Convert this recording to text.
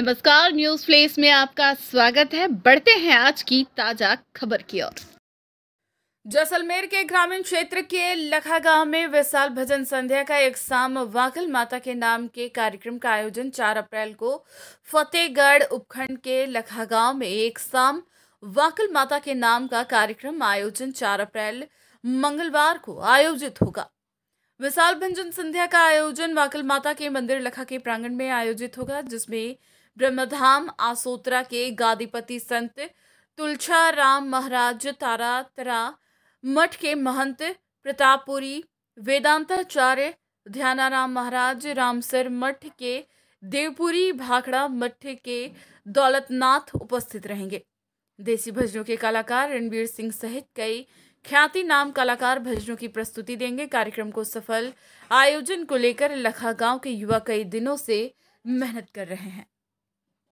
नमस्कार news place में आपका स्वागत है बढ़ते हैं आज की ताजा खबर की ओर जैसलमेर के ग्रामीण क्षेत्र के लखा गांव में विशाल भजन संध्या का एक शाम वाकल माता के नाम के कार्यक्रम का आयोजन 4 अप्रैल को फतेहगढ़ उपखंड के लखा गांव में एक शाम वाकल माता के नाम का कार्यक्रम आयोजन 4 अप्रैल मंगलवार को आयोजित होगा विशाल भंजन संध्या का आयोजन वाकल माता के मंदिर लखा के प्रांगण में आयोजित होगा जिसमें ब्रह्मधाम आसोत्रा के गादीपति संत तुलछा राम महाराज तरा मठ के महंत प्रतापपुरी वेदांताचार्य ध्यानाराम महाराज रामसर मठ के देवपुरी भाखड़ा मठ के दौलतनाथ उपस्थित रहेंगे देसी भजनों के कलाकार रणबीर सिंह सहित कई ख्याति नाम कलाकार भजनों की प्रस्तुति देंगे कार्यक्रम को सफल आयोजन को लेकर लखा गांव के युवा कई दिनों से मेहनत कर रहे हैं